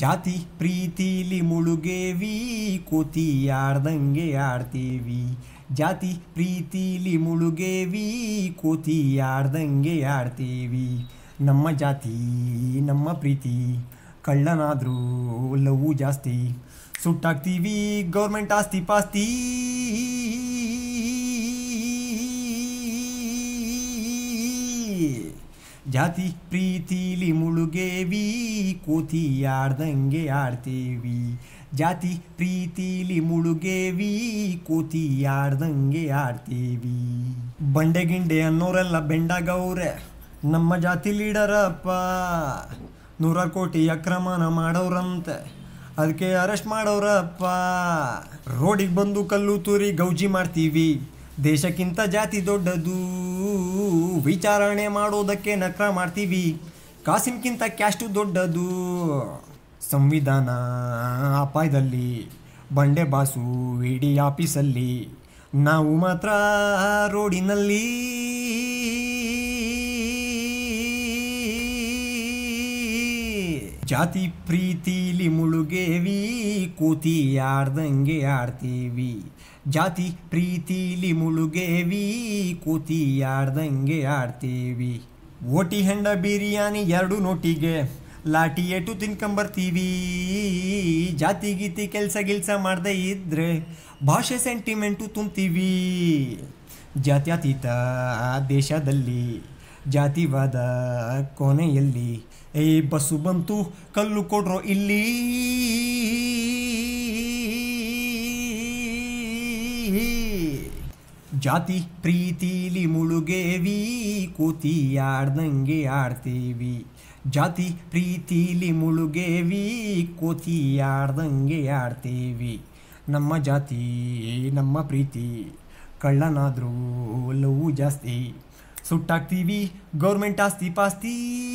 ಜಾತಿ ಪ್ರೀತಿಲಿ ಮುಳುಗೇವಿ ಆಡ್ದಂಗೆ ಆಡ್ತೀವಿ ಜಾತಿ ಪ್ರೀತಿಲಿ ಮುಳುಗೇವಿ ಆಡ್ದಂಗೆ ಆಡ್ತೀವಿ ನಮ್ಮ ಜಾತಿ ನಮ್ಮ ಪ್ರೀತಿ ಕಳ್ಳನಾದರೂ ಲವೂ ಜಾಸ್ತಿ ಸುಟ್ಟಾಗ್ತೀವಿ ಗೌರ್ಮೆಂಟ್ ಆಸ್ತಿ ಪಾಸ್ತಿ ಜಾತಿ ಪ್ರೀತಿಲಿ ಮುಳುಗೇವಿ ಆಡ್ದಂಗೆ ಆಡ್ತೀವಿ ಜಾತಿ ಪ್ರೀತಿಲಿ ಮುಳುಗೇವಿ ಆಡ್ದಂಗೆ ಆಡ್ತೀವಿ ಬಂಡೆ ಗಿಂಡೆ ಅನ್ನೋರೆಲ್ಲ ಗೌರೆ ನಮ್ಮ ಜಾತಿ ಲೀಡರಪ್ಪ ನೂರ ಕೋಟಿ ಅಕ್ರಮನ ಮಾಡೋರಂತೆ ಅದಕ್ಕೆ ಅರೆಸ್ಟ್ ಮಾಡೋರಪ್ಪ ರೋಡಿಗೆ ಬಂದು ಕಲ್ಲು ತೂರಿ ಗೌಜಿ ಮಾಡ್ತೀವಿ ದೇಶಕ್ಕಿಂತ ಜಾತಿ ದೊಡ್ಡದು ವಿಚಾರಣೆ ಮಾಡೋದಕ್ಕೆ ನಕ್ರ ಮಾಡ್ತೀವಿ ಕಾಸಿನ್ಕಿಂತ ಕ್ಯಾಸ್ಟು ದೊಡ್ಡದು ಸಂವಿಧಾನ ಅಪಾಯದಲ್ಲಿ ಬಂಡೆ ಬಾಸು ಇಡಿ ಆಫೀಸಲ್ಲಿ ನಾವು ಮಾತ್ರ ರೋಡಿನಲ್ಲಿ ಜಾತಿ ಪ್ರೀತಿಲಿ ಮುಳುಗೇವಿ ಕೋತಿ ಆಡ್ದಂಗೆ ಆಡ್ತೀವಿ ಜಾತಿ ಪ್ರೀತಿಲಿ ಮುಳುಗೇವಿ ಕೋತಿ ಆಡ್ದಂಗೆ ಆಡ್ತೀವಿ ಓಟಿ ಹೆಂಡ ಬಿರಿಯಾನಿ ಎರಡು ನೋಟಿಗೆ ಲಾಟಿ ಏಟು ತಿನ್ಕೊಂಬರ್ತೀವಿ ಜಾತಿ ಗೀತಿ ಕೆಲಸ ಗಿಲ್ಸ ಮಾಡದೇ ಇದ್ರೆ ಭಾಷೆ ಸೆಂಟಿಮೆಂಟು ತುಂಬ್ತೀವಿ ಜಾತ್ಯತೀತ ದೇಶದಲ್ಲಿ ಜಾತಿವಾದ ಕೊನೆಯಲ್ಲಿ ಏ ಬಸ್ಸು ಬಂತು ಕಲ್ಲು ಕೊಡ್ರು ಇಲ್ಲಿ ಜಾತಿ ಪ್ರೀತಿಲಿ ಮುಳುಗೇವಿ ಕೂತಿ ಆಡ್ದಂಗೆ ಆಡ್ತೀವಿ ಜಾತಿ ಪ್ರೀತಿಲಿ ಮುಳುಗೇವಿ ಕೋತಿ ಆಡ್ದಂಗೆ ಆಡ್ತೀವಿ ನಮ್ಮ ಜಾತಿ ನಮ್ಮ ಪ್ರೀತಿ ಕಳ್ಳನಾದರೂ ಲವು ಜಾಸ್ತಿ सुट्टाक तीवी गवर्नमेंट आस्ती पास्ती